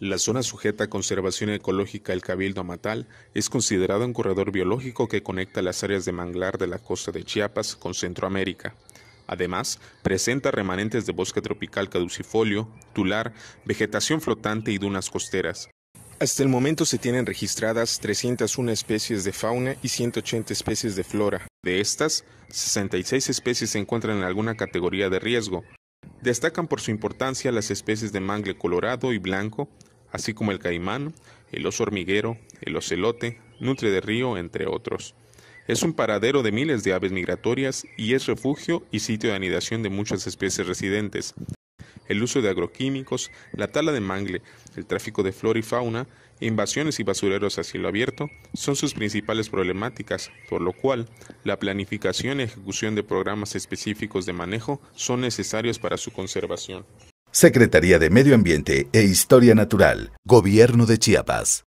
La zona sujeta a conservación ecológica El Cabildo Amatal es considerada un corredor biológico que conecta las áreas de manglar de la costa de Chiapas con Centroamérica. Además, presenta remanentes de bosque tropical caducifolio, tular, vegetación flotante y dunas costeras. Hasta el momento se tienen registradas 301 especies de fauna y 180 especies de flora. De estas, 66 especies se encuentran en alguna categoría de riesgo, Destacan por su importancia las especies de mangle colorado y blanco, así como el caimán, el oso hormiguero, el ocelote, nutre de río, entre otros. Es un paradero de miles de aves migratorias y es refugio y sitio de anidación de muchas especies residentes, el uso de agroquímicos, la tala de mangle, el tráfico de flora y fauna, invasiones y basureros a cielo abierto son sus principales problemáticas, por lo cual la planificación y ejecución de programas específicos de manejo son necesarios para su conservación. Secretaría de Medio Ambiente e Historia Natural, Gobierno de Chiapas.